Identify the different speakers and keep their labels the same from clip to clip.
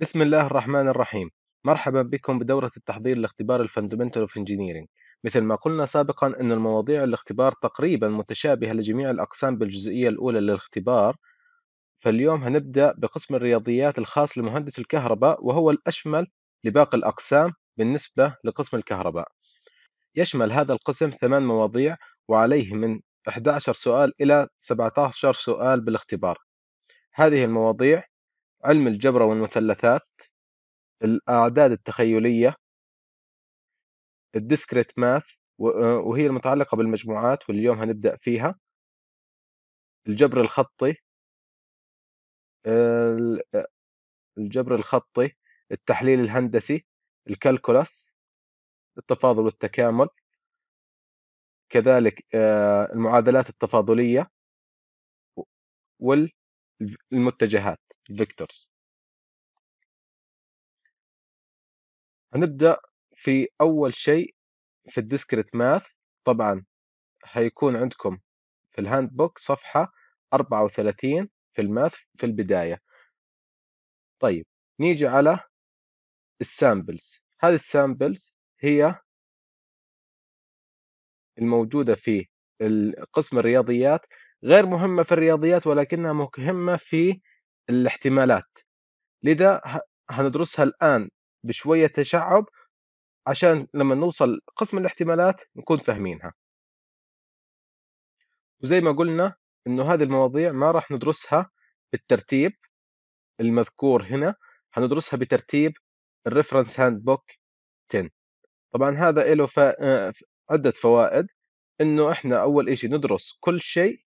Speaker 1: بسم الله الرحمن الرحيم مرحبا بكم بدورة التحضير لاختبار الفندمنتال اوف انجينيرينج مثل ما قلنا سابقا أن المواضيع الاختبار تقريبا متشابهة لجميع الأقسام بالجزئية الأولى للاختبار فاليوم هنبدأ بقسم الرياضيات الخاص لمهندس الكهرباء وهو الأشمل لباقي الأقسام بالنسبة لقسم الكهرباء يشمل هذا القسم ثمان مواضيع وعليه من 11 سؤال إلى 17 سؤال بالاختبار هذه المواضيع علم الجبر والمثلثات الأعداد التخيلية الديسكريت ماث آه، وهي المتعلقة بالمجموعات واليوم
Speaker 2: هنبدأ فيها الجبر الخطي
Speaker 1: الجبر الخطي التحليل الهندسي الكالكولاس التفاضل والتكامل كذلك آه،
Speaker 2: المعادلات التفاضلية وال المتجهات الفيكتورز هنبدأ
Speaker 1: في أول شيء في الديسكريت ماث طبعا هيكون عندكم في الهاند بوك صفحة 34 في الماث في البداية طيب نيجي على السامبلز هذه السامبلز هي الموجودة في قسم الرياضيات غير مهمة في الرياضيات ولكنها مهمة في الاحتمالات لذا هندرسها الآن بشوية تشعب عشان لما نوصل قسم الاحتمالات نكون فاهمينها وزي ما قلنا انه هذه المواضيع ما راح ندرسها بالترتيب المذكور هنا هندرسها بترتيب الريفرنس هاند بوك 10 طبعا هذا له فا... عدة فوائد انه احنا اول شيء ندرس كل شيء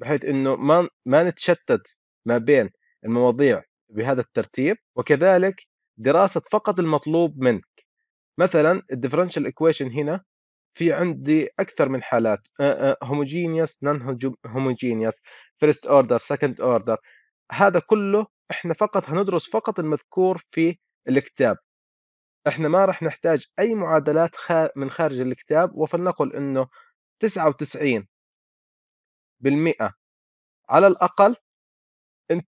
Speaker 1: بحيث انه ما ما نتشتت ما بين المواضيع بهذا الترتيب وكذلك دراسه فقط المطلوب منك مثلا الديفرنشال ايكويشن هنا في عندي اكثر من حالات هوموجينيوس نون هوموجينيوس فيرست اوردر سكند اوردر هذا كله احنا فقط هندرس فقط المذكور في الكتاب احنا ما راح نحتاج اي معادلات من خارج الكتاب وفلنقل انه 99 بالمئة على الاقل انت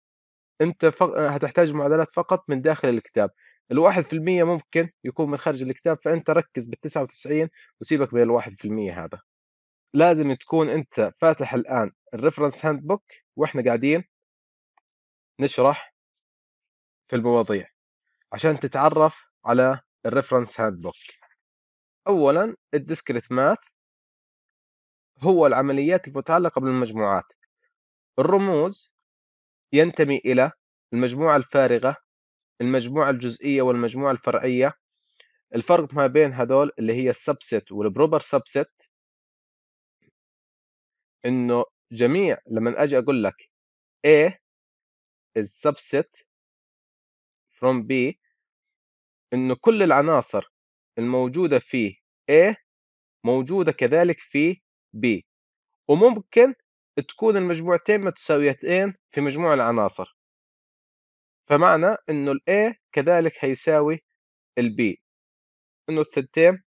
Speaker 1: انت فق... هتحتاج معادلات فقط من داخل الكتاب الواحد في المية ممكن يكون من خارج الكتاب فانت ركز بالتسعة وتسعين وسيبك من الواحد في المية هذا لازم تكون انت فاتح الان الريفرنس هاند بوك واحنا قاعدين نشرح في المواضيع عشان تتعرف على الريفرنس هاند بوك اولا الديسكريت ماث هو العمليات المتعلقه بالمجموعات الرموز ينتمي إلى المجموعة الفارغة المجموعة الجزئية والمجموعة الفرعية الفرق ما بين هذول اللي هي السبست والبروبر سبست انه جميع لما اجي اقول لك A is subset from B انه كل العناصر الموجودة في A موجودة كذلك في B وممكن تكون المجموعتين متساويتين في مجموع العناصر فمعنى انه ال A كذلك هيساوي ال
Speaker 2: B انه الثنتين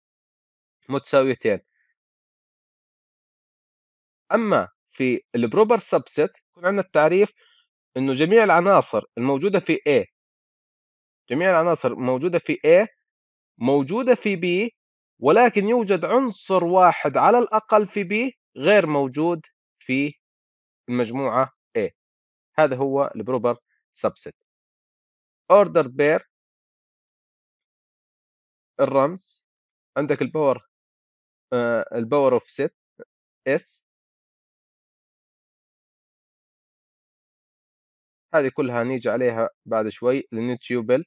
Speaker 2: متساويتين
Speaker 1: اما في البروبر سبست يكون عندنا التعريف انه جميع العناصر الموجوده في A جميع العناصر الموجوده في A موجوده في B ولكن يوجد عنصر واحد على الاقل في B غير موجود في المجموعة A هذا هو
Speaker 2: البروبر سبست اوردر بير الرمز عندك الباور الباور اوف ست اس
Speaker 1: هذه كلها نيجي عليها بعد شوي النيوتيوبل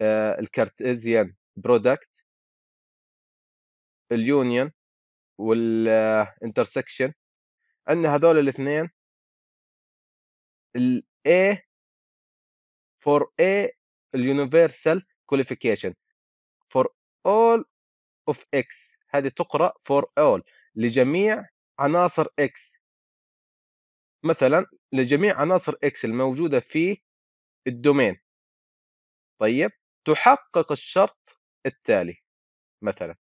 Speaker 1: آه، الكارتيزيان برودكت اليونيون
Speaker 2: والانترسكشن ان هذول الاثنين ال A
Speaker 1: for A universal qualification for all of X هذه تقرأ for all لجميع عناصر X مثلا لجميع عناصر X الموجودة في الدومين طيب تحقق الشرط التالي مثلا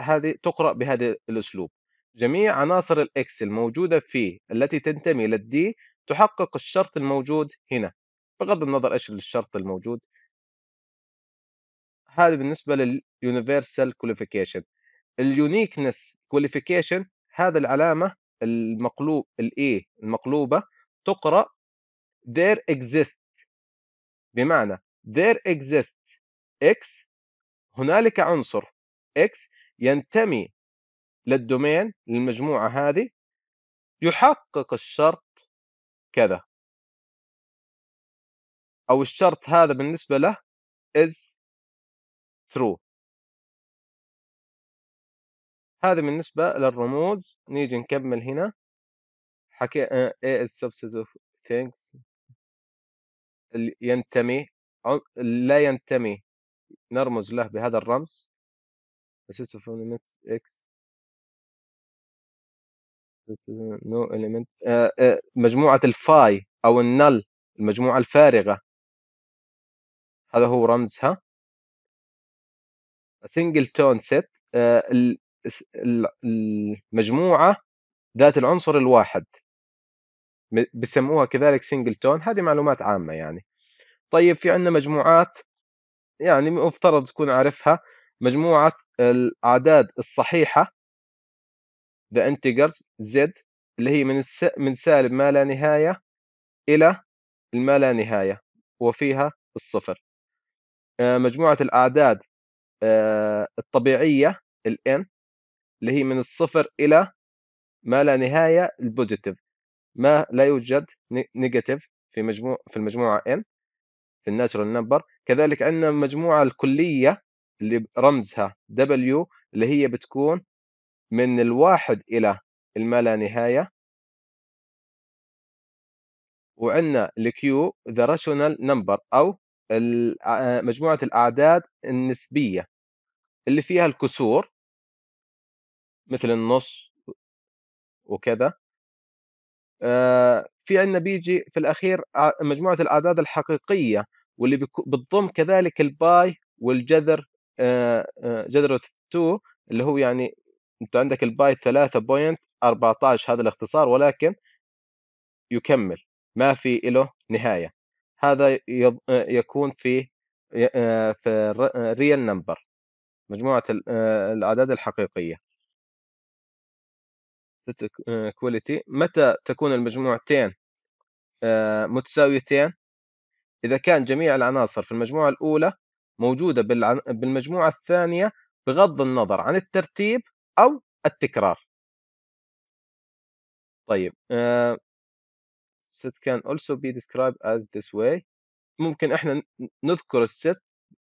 Speaker 1: هذه تقرأ بهذا الأسلوب جميع عناصر الإكس الموجودة في التي تنتمي للدي تحقق الشرط الموجود هنا بغض النظر إيش الشرط الموجود هذا بالنسبة لليونيفرسال كواليفيكيشن اليونيكنس كواليفيكيشن هذا العلامة المقلوب الاي e المقلوبة تقرأ there exists بمعنى there exist x هنالك عنصر x ينتمي للدومين
Speaker 2: للمجموعة هذه يحقق الشرط كذا أو الشرط هذا بالنسبة له is true هذا بالنسبة للرموز
Speaker 1: نيجي نكمل هنا حكي ايه is subset of things ينتمي لا ينتمي
Speaker 2: نرمز له بهذا الرمز subset of x نو اليمنت آه، آه، مجموعه الفاي او النل المجموعه الفارغه هذا هو رمزها
Speaker 1: سنجل تون سيت المجموعه ذات العنصر الواحد بسموها كذلك سنجل تون هذه معلومات عامه يعني طيب في عندنا مجموعات يعني مفترض تكون عارفها مجموعه الاعداد الصحيحه ذا انتجرز زد اللي هي من الس... من سالب ما لا نهاية إلى ما لا نهاية وفيها الصفر آه، مجموعة الأعداد آه، الطبيعية الان اللي هي من الصفر إلى ما لا نهاية البوزيتيف ما لا يوجد نيجاتيف في مجموع في المجموعة n في الناتشرال نمبر كذلك عندنا المجموعة الكلية اللي رمزها W اللي هي بتكون من الواحد إلى الما نهاية وعندنا الكيو ذا راشونال نمبر أو مجموعة الأعداد النسبية اللي فيها الكسور مثل النص وكذا في عندنا بيجي في الأخير مجموعة الأعداد الحقيقية واللي بتضم كذلك الباي والجذر جذر 2 اللي هو يعني انت عندك الباي 3.14 هذا الاختصار ولكن يكمل ما في له نهايه هذا يكون في آه، في الريال نمبر مجموعه آه، الاعداد الحقيقيه كواليتي متى تكون المجموعتين آه، متساويتين اذا كان جميع العناصر في المجموعه الاولى موجوده بالمجموعه الثانيه بغض النظر عن الترتيب او التكرار
Speaker 2: طيب ست آه، كان can also be
Speaker 1: described as this way ممكن احنا نذكر الست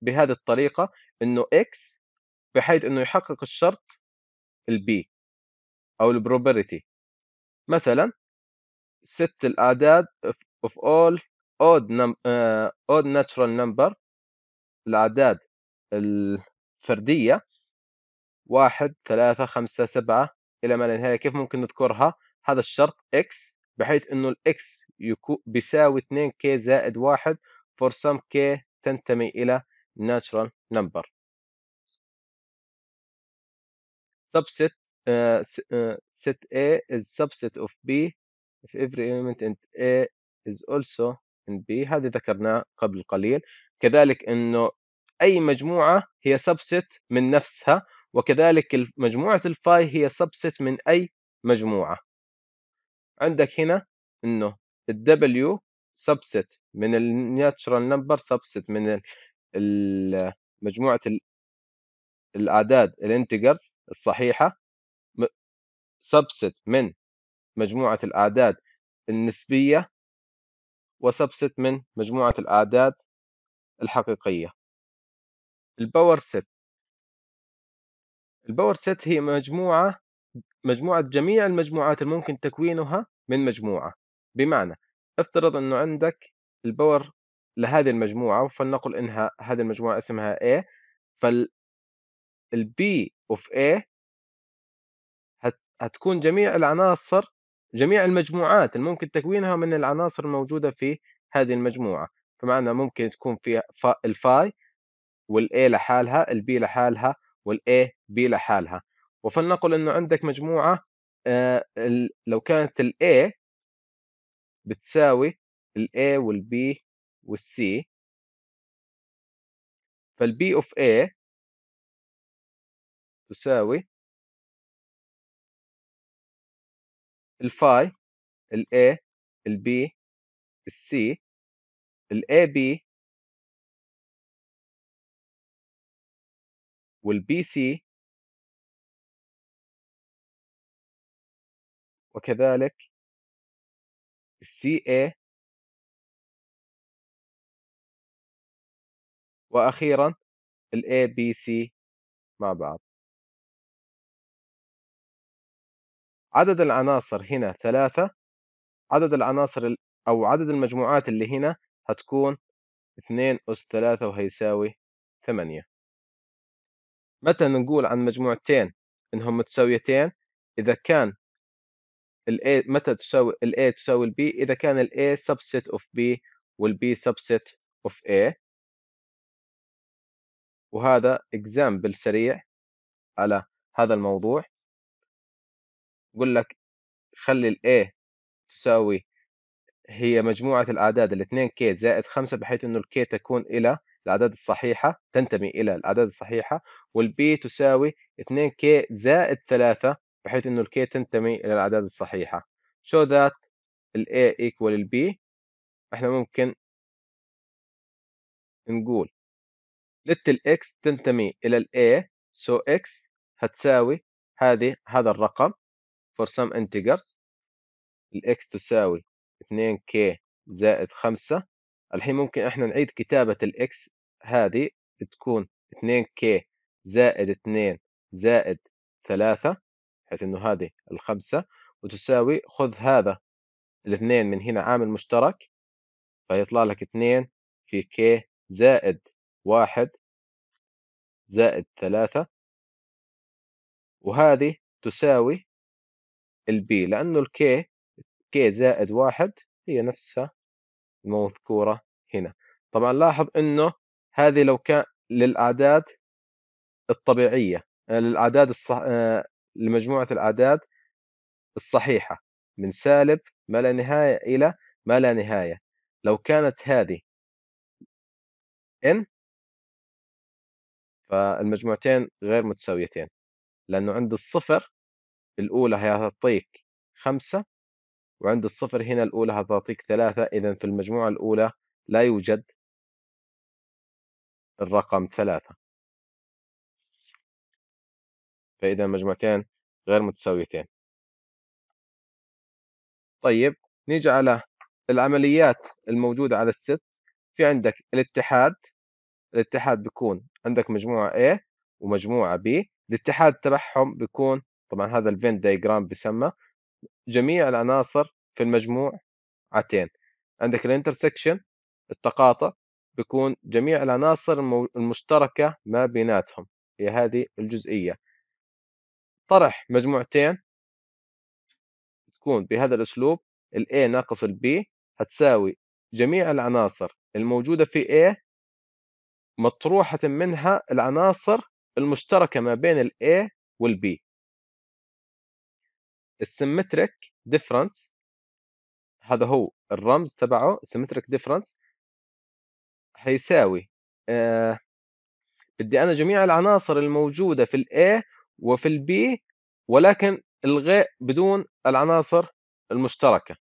Speaker 1: بهذه الطريقة انه x بحيث انه يحقق الشرط البي او البروبرتي مثلا ست الاعداد of all odd, num uh, odd natural number الاعداد الفردية واحد ثلاثة خمسة سبعة إلى ما لا نهاية كيف ممكن نذكرها هذا الشرط x بحيث إنه الإكس بيساوي 2 k زائد واحد for some k تنتمي إلى natural number subset uh, set A is subset of B if every element in A is also in B هذه ذكرناه قبل قليل كذلك انه اي مجموعه هي subset من نفسها وكذلك مجموعة الفاي هي سبست من أي مجموعة عندك هنا أنه W سبست من Natural Number سبست من مجموعة الأعداد الانتجرز الصحيحة
Speaker 2: سبست من مجموعة الأعداد النسبية وسبست من مجموعة الأعداد الحقيقية
Speaker 1: الباور سيت الباور سيت هي مجموعه مجموعه جميع المجموعات الممكن تكوينها من مجموعه بمعنى افترض انه عندك الباور لهذه المجموعه فلنقل انها هذه المجموعه اسمها A فال البي اوف A هتكون جميع العناصر جميع المجموعات الممكن تكوينها من العناصر الموجوده في هذه المجموعه فمعنى ممكن تكون فيها الفاي والاي لحالها البي لحالها والاي بي لحالها وفلنقل انه عندك مجموعه آه، لو كانت الاي بتساوي
Speaker 2: الاي والبي والسي فالبي اوف اي تساوي الفاي الاي البي السي الاي بي والبي سي وكذلك السي اي واخيرا الاي بي سي مع بعض
Speaker 1: عدد العناصر هنا ثلاثة عدد العناصر أو عدد المجموعات اللي هنا هتكون اثنين أس ثلاثة وهيساوي ثمانية متى نقول عن مجموعتين انهم متساويتين اذا كان ال A متى تساوي ال A تساوي ال B اذا كان ال A subset of
Speaker 2: B وال B subset of A وهذا example سريع على هذا الموضوع
Speaker 1: يقول لك خلي ال A تساوي هي مجموعة الأعداد الـ 2K زائد 5 بحيث أنه ال K تكون إلى الأعداد الصحيحة تنتمي إلى الأعداد الصحيحة والبي تساوي 2k زائد 3 بحيث إنه الكي تنتمي إلى الأعداد الصحيحة شو that الـ A equal B
Speaker 2: إحنا ممكن نقول الـ x
Speaker 1: تنتمي إلى الـ A so x هتساوي هذه هذا الرقم for some integers الإكس تساوي 2k زائد 5 الحين ممكن احنا نعيد كتابة الإكس هذه بتكون 2 كي زائد 2 زائد 3 حيث انه هذه الخمسة وتساوي خذ هذا الاثنين من هنا عامل مشترك فيطلع لك 2 في كي زائد 1
Speaker 2: زائد 3 وهذه تساوي
Speaker 1: البي لأنه الكي كي زائد واحد هي نفسها المذكورة هنا طبعا لاحظ أنه هذه لو كان للاعداد الطبيعيه آه، للاعداد الصح... آه، لمجموعه الاعداد الصحيحه من سالب ما لا نهايه الى ما لا نهايه
Speaker 2: لو كانت هذه n
Speaker 1: فالمجموعتين غير متساويتين لانه عند الصفر الاولى هتعطيك خمسة وعند الصفر هنا الاولى هتعطيك ثلاثة اذا في المجموعة الاولى لا يوجد الرقم ثلاثة
Speaker 2: فإذا مجموعتين غير متساويتين
Speaker 1: طيب نيجي على العمليات الموجودة على الست في عندك الاتحاد الاتحاد بيكون عندك مجموعة A ومجموعة B الاتحاد تبعهم بيكون طبعا هذا الفين دايجرام بيسمى جميع العناصر في المجموعتين عندك الانترسكشن التقاطع بيكون جميع العناصر المشتركة ما بيناتهم هي هذه الجزئية طرح مجموعتين تكون بهذا الأسلوب ال A ناقص ال B هتساوي جميع العناصر الموجودة في A مطروحة منها العناصر المشتركة ما بين ال A وال B
Speaker 2: السيمتريك ديفرنس هذا هو الرمز تبعه symmetric
Speaker 1: difference هيساوي آه بدي انا جميع العناصر الموجوده في الاي وفي البي ولكن الغاء بدون العناصر المشتركه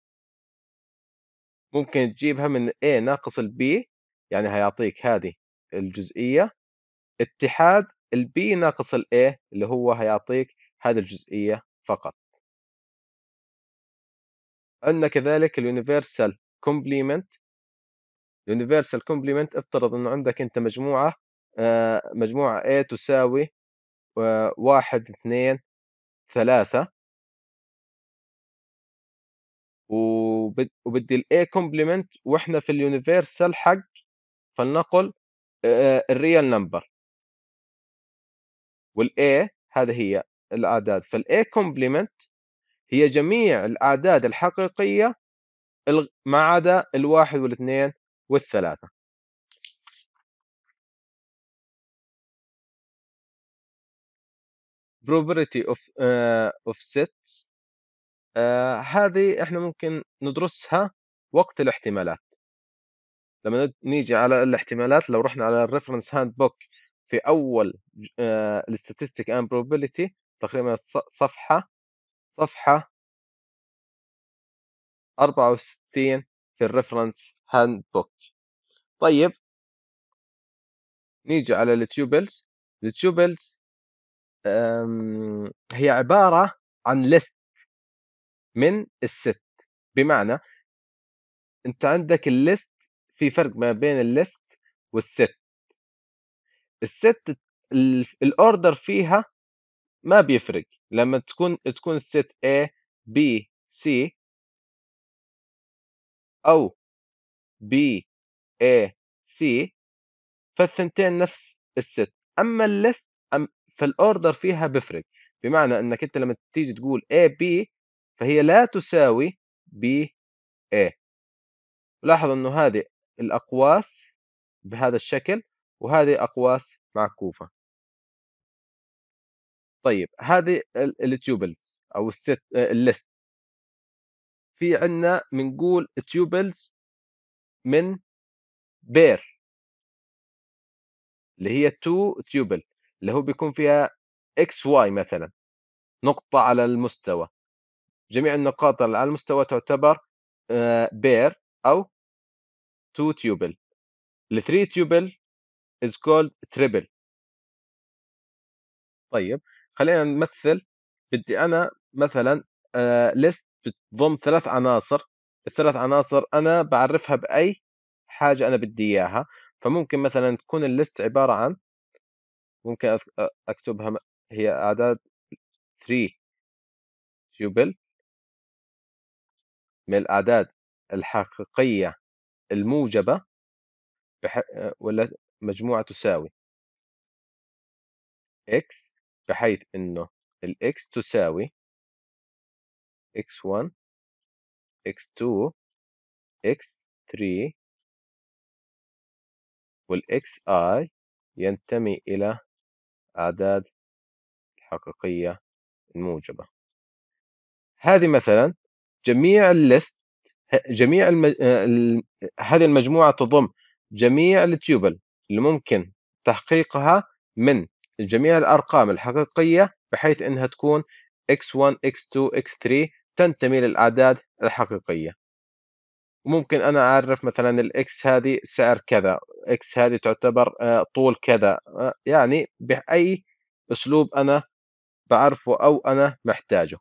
Speaker 1: ممكن تجيبها من A ناقص البي يعني هيعطيك هذه الجزئيه اتحاد البي ناقص الاي اللي هو هيعطيك هذه الجزئيه فقط عندنا كذلك اليونيفرسال كومبليمنت يونيفرسال كومبلمنت افترض انه عندك انت مجموعه آه، مجموعه A تساوي آه، واحد اثنين ثلاثة
Speaker 2: وبدي ال A complement واحنا
Speaker 1: في اليونيفرسال حق فلنقل آه، الريال نمبر A هذه هي الاعداد فال A complement هي جميع الاعداد الحقيقية ما عدا الواحد
Speaker 2: والاثنين والثلاثة probability of uh, of sets uh,
Speaker 1: آه، هذه احنا ممكن ندرسها وقت الاحتمالات لما نيجي على الاحتمالات لو رحنا على الريفرنس هاند بوك في اول آه، الستاتستيك اند probability تقريبا صفحة
Speaker 2: صفحة 64 في الريفرنس هاند بوك طيب نيجي على التيوبلز التيوبلز هي عبارة عن ليست من الست بمعنى انت عندك الليست
Speaker 1: في فرق ما بين الليست والست الست الاوردر فيها ما بيفرق لما تكون تكون الست
Speaker 2: A B C أو
Speaker 1: بي A إيه C فالثنتين نفس الست أما الليست أم فالأوردر فيها بفرق بمعنى أنك أنت لما تيجي تقول A B فهي لا تساوي B A لاحظ أنه هذه الأقواس بهذا الشكل وهذه أقواس معكوفة
Speaker 2: طيب هذه التيوبلز أو الست آه، الليست في عندنا بنقول تيوبلز من بير اللي هي تو تيوبل
Speaker 1: اللي هو بيكون فيها اكس واي مثلا نقطة على المستوى جميع النقاط على المستوى تعتبر بير آه، أو
Speaker 2: تو تيوبل الثري تيوبل is called triple
Speaker 1: طيب خلينا نمثل بدي أنا مثلا ليست آه، بتضم ثلاث عناصر الثلاث عناصر انا بعرفها باي حاجه انا بدي اياها فممكن مثلا تكون الليست عباره عن ممكن اكتبها
Speaker 2: هي اعداد 3 تيوبل من الاعداد الحقيقيه الموجبه بح... ولا مجموعه تساوي x بحيث انه الاكس تساوي x1 x2 x3 والإكس xi ينتمي إلى أعداد الحقيقية الموجبة
Speaker 1: هذه مثلا جميع الليست جميع هذه المجموعة تضم جميع التيوبل اللي ممكن تحقيقها من جميع الأرقام الحقيقية بحيث أنها تكون x1 x2 x3 تنتمي للأعداد الحقيقية وممكن أنا أعرف مثلا الإكس هذه سعر كذا إكس هذه تعتبر آه، طول كذا آه، يعني بأي أسلوب أنا بعرفه أو أنا محتاجه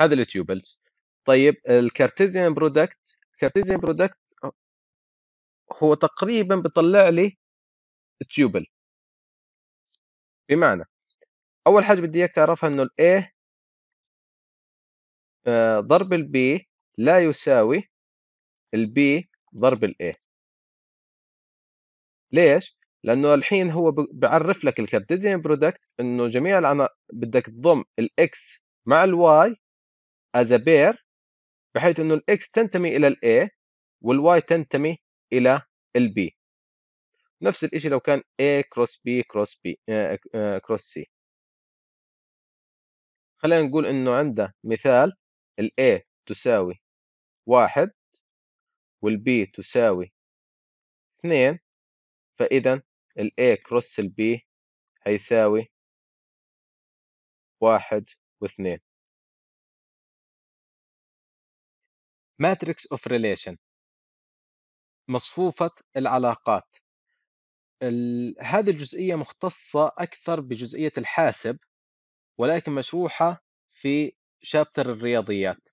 Speaker 2: هذا التيوبلز طيب الكارتيزيان برودكت الكارتيزيان برودكت هو تقريبا بيطلع لي تيوبل بمعنى اول حاجه بدي اياك تعرفها انه الايه ضرب البي لا يساوي
Speaker 1: البي ضرب الاي ليش؟ لانه الحين هو بعرف لك الكارتيزيان برودكت انه جميع العنا بدك تضم الاكس مع الواي از بير بحيث انه الاكس تنتمي الى الاي والواي تنتمي الى البي نفس الشيء لو كان A كروس B كروس بي كروس C خلينا نقول انه عنده مثال ال A تساوي واحد
Speaker 2: وال B تساوي اثنين فإذا ال A كروس ال B هيساوي واحد واثنين ماتريكس اوف
Speaker 1: ريليشن مصفوفة العلاقات هذه الجزئية مختصة أكثر بجزئية الحاسب ولكن مشروحة في شابتر الرياضيات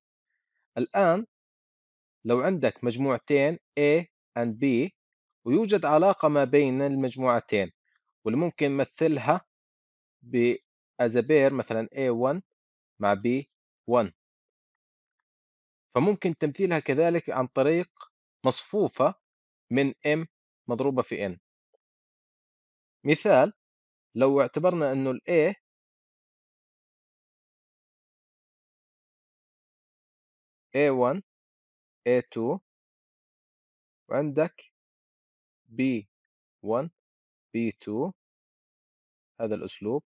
Speaker 1: الآن لو عندك مجموعتين A and B ويوجد علاقة ما بين المجموعتين واللي ممكن نمثلها ب as a pair مثلا A1 مع B1 فممكن تمثيلها كذلك
Speaker 2: عن طريق مصفوفة من M مضروبة في N مثال لو اعتبرنا انه الـ A A1 A2 وعندك B1 B2 هذا الأسلوب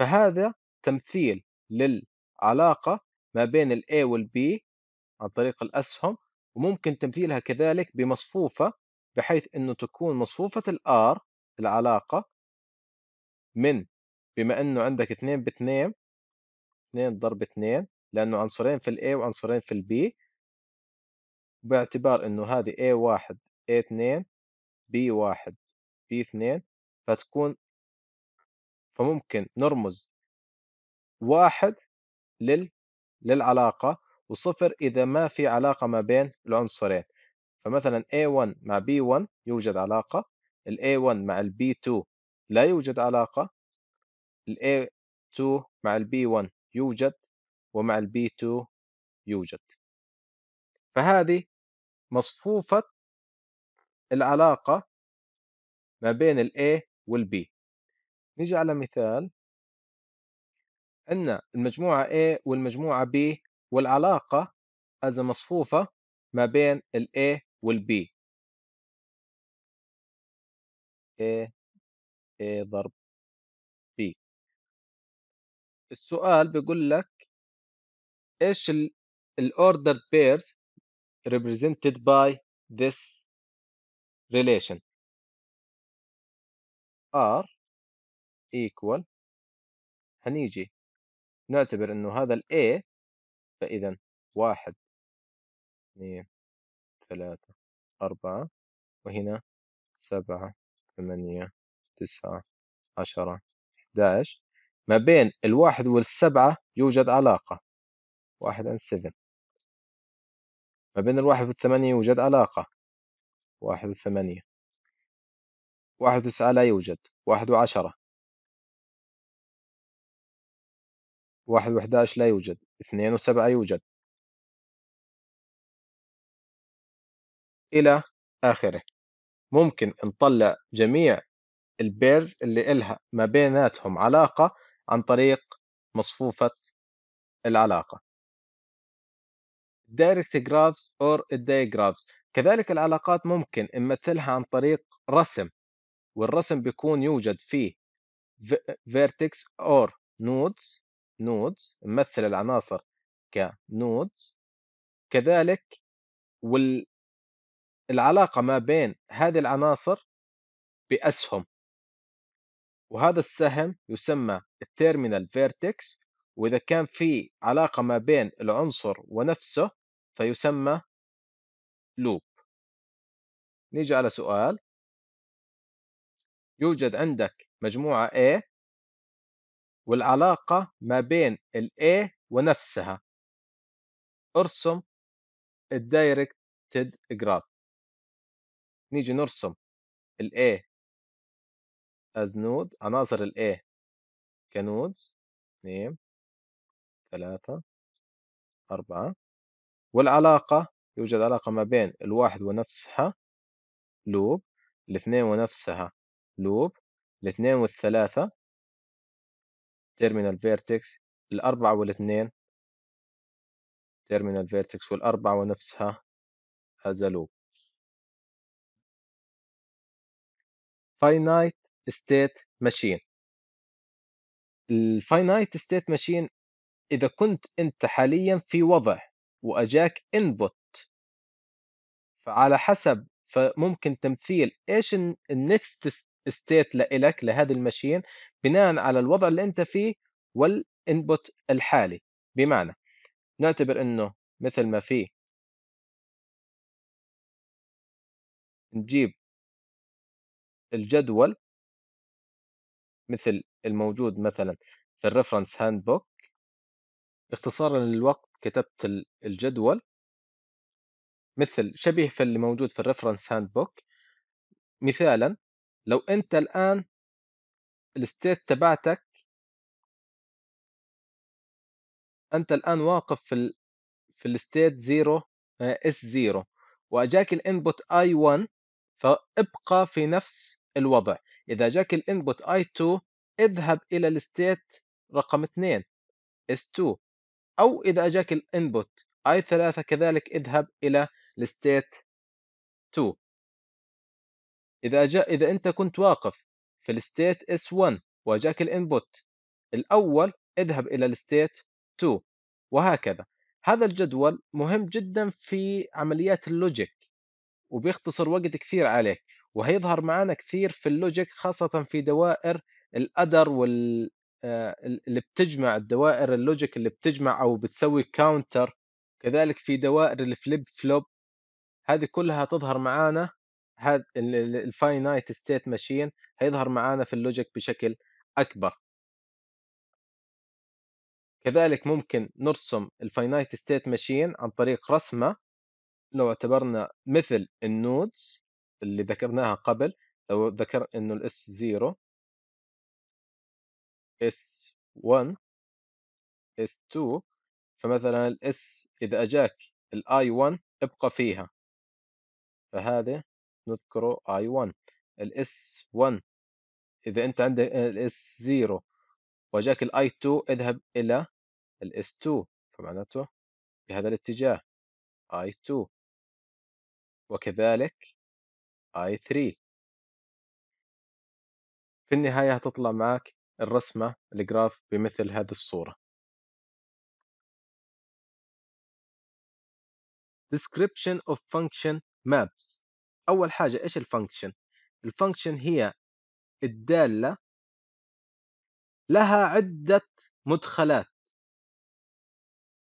Speaker 2: فهذا تمثيل
Speaker 1: للعلاقة ما بين الـ A والـ B عن طريق الأسهم وممكن تمثيلها كذلك بمصفوفة بحيث انه تكون مصفوفه الار العلاقه من بما انه عندك 2 ب 2 2 ضرب 2 لانه عنصرين في الاي وعنصرين في البي باعتبار انه هذه A1 A2 B1 B2 فتكون فممكن نرمز واحد لل للعلاقة وصفر إذا ما في علاقة ما بين العنصرين فمثلا A1 مع B1 يوجد علاقة ال A1 مع ال B2 لا يوجد علاقة ال A2 مع ال B1
Speaker 2: يوجد ومع ال B2 يوجد فهذه مصفوفة العلاقة ما بين ال
Speaker 1: A وال B نيجي على مثال عندنا المجموعة A والمجموعة B والعلاقة هذا مصفوفة ما
Speaker 2: بين ال A والبي A A ضرب B السؤال بيقول لك ايش الاوردر pairs represented by this relation R equal هنيجي نعتبر انه هذا ال A فاذا واحد اثنين ثلاثة أربعة وهنا سبعة ثمانية تسعة عشرة إحداش ما بين الواحد والسبعة يوجد علاقة واحد and seven ما بين الواحد والثمانية يوجد علاقة واحد وثمانية واحد وتسعة لا يوجد واحد وعشرة واحد وحداش لا يوجد اثنين وسبعة يوجد
Speaker 1: إلى آخره ممكن نطلع جميع البيرز اللي إلها ما بيناتهم علاقة عن طريق مصفوفة العلاقة direct graphs or diagrams كذلك العلاقات ممكن نمثلها عن طريق رسم والرسم بيكون يوجد فيه vertex or nodes nodes نمثل العناصر كنودز كذلك وال العلاقة ما بين هذه العناصر بأسهم وهذا السهم يسمى التيرمينال فيرتكس وإذا كان في علاقة ما بين العنصر ونفسه فيسمى
Speaker 2: لوب نيجي على سؤال يوجد عندك مجموعة A والعلاقة ما بين ال A ونفسها ارسم الدايركتد جراف نيجي نرسم ال A as node عناصر ال A كنودز اثنين ثلاثة أربعة والعلاقة يوجد علاقة ما بين الواحد ونفسها لوب الاثنين ونفسها لوب الاثنين والثلاثة تيرمينال فيرتكس الأربعة والاثنين تيرمينال فيرتكس والأربعة ونفسها هذا لوب فاينايت ستيت ماشين الفاينايت ستيت ماشين
Speaker 1: اذا كنت انت حاليا في وضع واجاك انبوت فعلى حسب فممكن تمثيل ايش النكست ستيت لإلك لهذه الماشين بناء على الوضع اللي انت فيه والانبوت الحالي بمعنى نعتبر انه مثل ما في
Speaker 2: نجيب الجدول مثل الموجود مثلا في الريفرنس هاند بوك
Speaker 1: اختصارا للوقت كتبت الجدول مثل شبيه في اللي موجود في الريفرنس هاند بوك مثالا لو انت
Speaker 2: الان الستيت تبعتك
Speaker 1: انت الان واقف في الـ في الستيت 0 اس 0 واجاك الانبوت اي 1 فابقى في نفس الوضع إذا جاك الانبوت I2 اذهب إلى الستيت رقم 2 S2 أو إذا أجاك الانبوت I3 كذلك اذهب إلى الستيت 2 إذا جاء إذا أنت كنت واقف في الستيت S1 وأجاك الانبوت الأول اذهب إلى الستيت 2 وهكذا هذا الجدول مهم جدا في عمليات اللوجيك وبيختصر وقت كثير عليك وهيظهر معانا كثير في اللوجيك خاصه في دوائر الادر وال آه، اللي بتجمع الدوائر اللوجيك اللي بتجمع او بتسوي كاونتر كذلك في دوائر الفليب فلوب هذه كلها تظهر معانا هذا الفاينايت ستيت ماشين هيظهر معانا في اللوجيك بشكل اكبر كذلك ممكن نرسم الفاينايت ستيت ماشين عن طريق رسمه لو اعتبرنا مثل النودز اللي ذكرناها قبل لو ذكر انه الاس
Speaker 2: 0 اس 1
Speaker 1: اس 2 فمثلا الاس اذا اجاك الاي 1 ابقى فيها فهذا نذكره اي 1 الاس 1 اذا انت عندك الاس 0 وجاك الاي 2 اذهب الى الاس 2 فمعناته بهذا الاتجاه i2
Speaker 2: وكذلك i3 في النهاية هتطلع معاك الرسمة الجراف بمثل هذه الصورة description of
Speaker 1: function maps أول حاجة إيش الفانكشن الفانكشن هي الدالة لها عدة مدخلات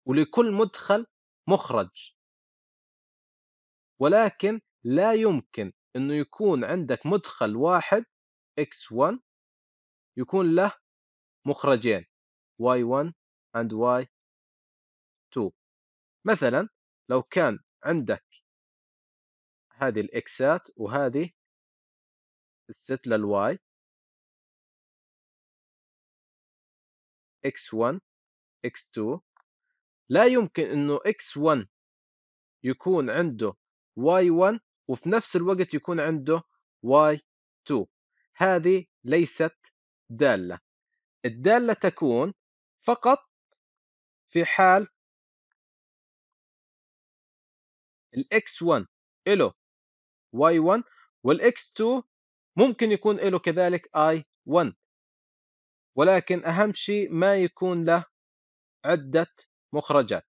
Speaker 2: ولكل مدخل مخرج
Speaker 1: ولكن لا يمكن انه يكون عندك مدخل واحد x1 يكون له مخرجين y1 and
Speaker 2: y2 مثلا لو كان عندك هذه الاكسات وهذه الست للواي x1
Speaker 1: x2 لا يمكن انه x1 يكون عنده y1 وفي نفس الوقت يكون عنده y2 هذه ليست دالة الدالة تكون فقط
Speaker 2: في حال الX1
Speaker 1: له Y1 والX2 ممكن يكون له كذلك I1 ولكن أهم شيء ما يكون له
Speaker 2: عدة مخرجات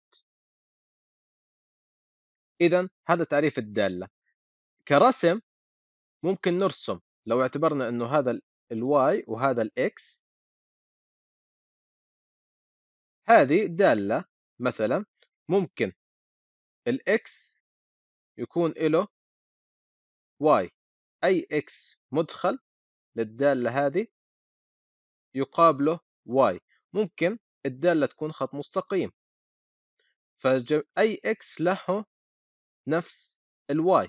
Speaker 2: إذا هذا تعريف الدالة كرسم ممكن نرسم لو اعتبرنا انه هذا الواي وهذا الاكس هذه دالة مثلا ممكن الاكس يكون له واي اي اكس مدخل
Speaker 1: للدالة هذه يقابله واي ممكن الدالة تكون خط مستقيم فأي اكس له نفس
Speaker 2: الواي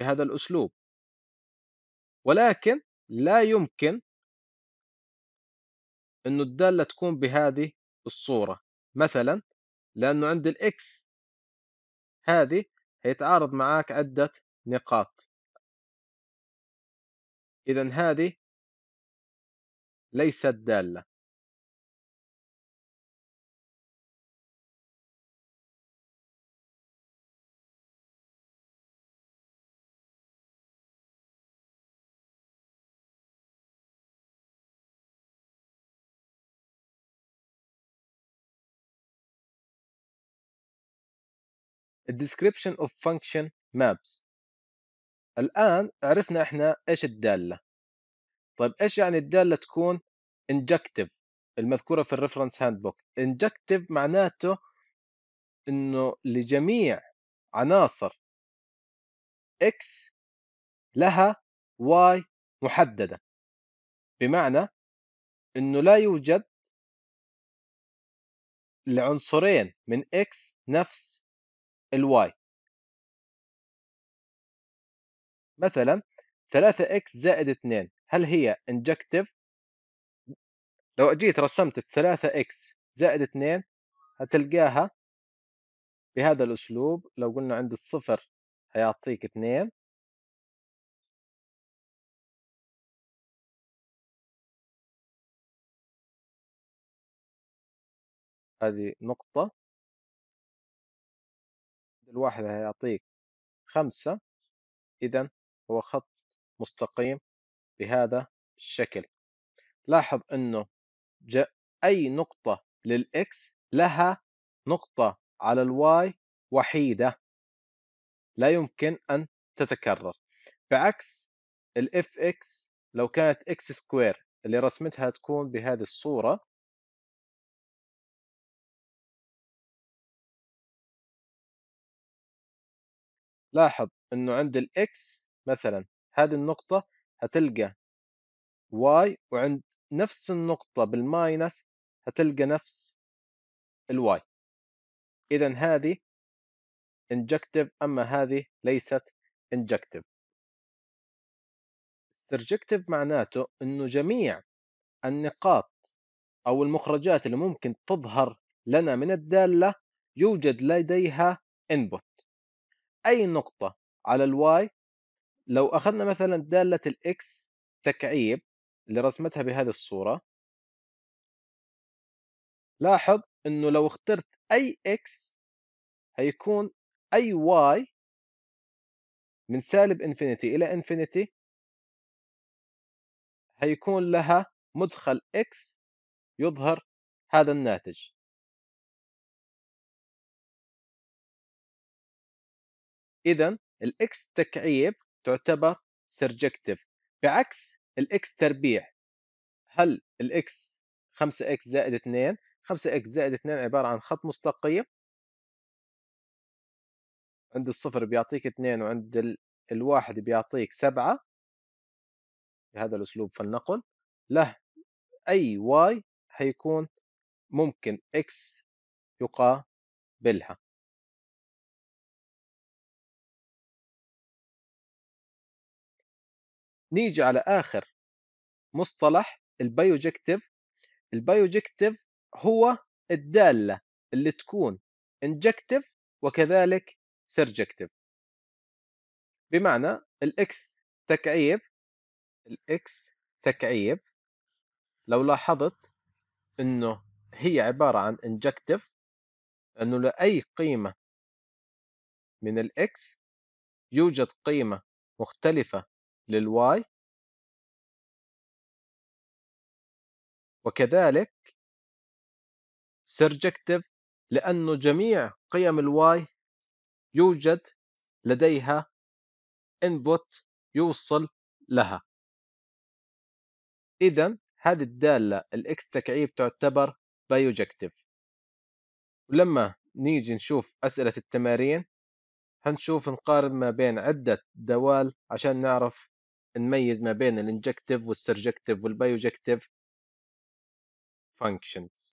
Speaker 2: بهذا الأسلوب ولكن لا يمكن أنه الدالة تكون بهذه الصورة مثلا لأنه عند الإكس هذه هيتعارض معك عدة نقاط إذا هذه ليست دالة
Speaker 1: description of function maps الآن عرفنا إحنا إيش الدالة طيب إيش يعني الدالة تكون injective المذكورة في الريفرنس هاند بوك injective معناته إنه لجميع عناصر X لها
Speaker 2: Y محددة بمعنى إنه لا يوجد لعنصرين من X نفس الواي مثلا
Speaker 1: 3x زائد 2 هل هي انجكتيف لو جيت رسمت ال 3x زائد 2 هتلقاها بهذا الأسلوب
Speaker 2: لو قلنا عند الصفر هيعطيك 2 هذه نقطة الواحد هيعطيك خمسة إذا هو خط
Speaker 1: مستقيم بهذا الشكل لاحظ أنه أي نقطة للإكس لها نقطة على الواي وحيدة لا يمكن أن تتكرر بعكس الاف اكس لو كانت اكس سكوير اللي رسمتها تكون بهذه الصورة لاحظ انه عند الاكس مثلا هذه النقطة هتلقى واي وعند نفس النقطة بالماينس
Speaker 2: هتلقى نفس الواي اذا هذه injective اما هذه ليست injective
Speaker 1: surjective معناته انه جميع النقاط او المخرجات اللي ممكن تظهر لنا من الدالة يوجد لديها input أي نقطة على الواي لو أخذنا مثلا دالة الإكس تكعيب اللي رسمتها بهذه الصورة
Speaker 2: لاحظ أنه لو اخترت أي إكس هيكون أي واي من سالب انفينيتي إلى انفينيتي هيكون لها مدخل إكس يظهر هذا الناتج اذا الاكس تكعيب تعتبر سرجكتيف
Speaker 1: بعكس الاكس تربيع هل الاكس 5 اكس زائد 2 5 اكس زائد 2 عباره عن خط مستقيم عند الصفر بيعطيك 2 وعند الواحد بيعطيك 7 بهذا الاسلوب فلنقل له اي واي هيكون
Speaker 2: ممكن اكس يقابلها
Speaker 1: نيجي على آخر مصطلح البيوجكتيف البيوجكتيف هو الدالة اللي تكون انجكتيف وكذلك
Speaker 2: سيرجكتيف بمعنى الاكس تكعيب
Speaker 1: الاكس تكعيب لو لاحظت انه هي عبارة عن انجكتيف انه لأي قيمة من الاكس يوجد قيمة مختلفة للواي
Speaker 2: وكذلك سيرجكتيف لأنه جميع قيم الواي يوجد لديها input يوصل
Speaker 1: لها إذا هذه الدالة الإكس تكعيب تعتبر بايوجكتيف ولما نيجي نشوف أسئلة التمارين هنشوف نقارن ما بين عدة دوال عشان نعرف نميز ما بين الانجكتيف والسرجكتيف والبيوجكتيف فانكشنز